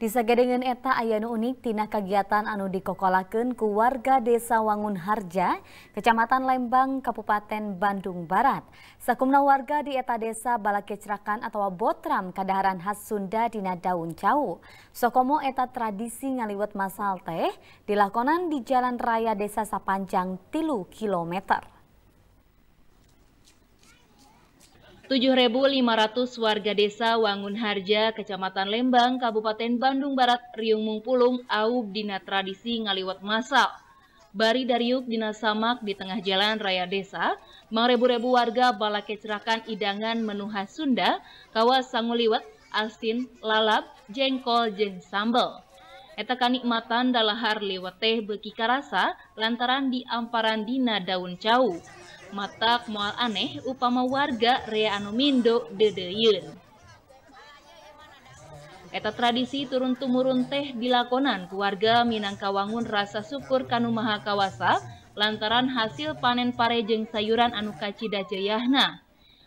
Di Sagedengan eta Ayano unik tina kegiatan anu Dikokolaken ku warga Desa Wangun Harja, Kecamatan Lembang, Kabupaten Bandung Barat. Sakumna warga di eta desa balakecrakan atau botram kadaharan khas Sunda dina daun cau. Sokomo eta tradisi ngaliwet masal teh dilakonan di Jalan Raya Desa Sapanjang tilu kilometer. 7.500 warga desa Wangun Harja, Kecamatan Lembang, Kabupaten Bandung Barat, Riung Mungpulung, aub dina tradisi ngaliwat masal. Bari dariuk dina samak di tengah jalan raya desa, mengrebu rebu warga balake cerakan idangan menu Sunda, kawas sanguliwat, asin, lalap, jengkol, jeng sambel. Eta kanikmatan dalahar lewat teh beki karasa lantaran amparan dina daun cau matak moal aneh upama warga rea anu mindo dedeyeun. Eta tradisi turun-tumurun teh dilakonan keluarga Minangkawangun rasa syukur kanu maha kawasa lantaran hasil panen parejeng sayuran anu kacida jayahna.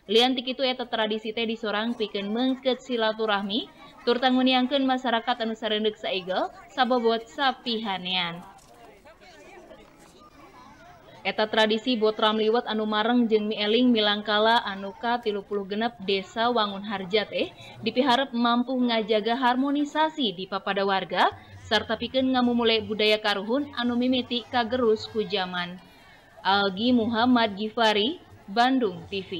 Liantik itu eta tradisi teh disorang pikeun mengket silaturahmi, tur tangguniangkeun masyarakat anu sarendek saegel sabobot sapihanean. Eta tradisi Botram liwat anu mareng eling mieling milangkala anuka tilupuluh genep desa Wangun Harjat eh dipiharap mampu ngajaga harmonisasi di papada warga serta ngamu ngamumule budaya karuhun anu mimiti kagerus ku Algi Muhammad Gifari, Bandung TV.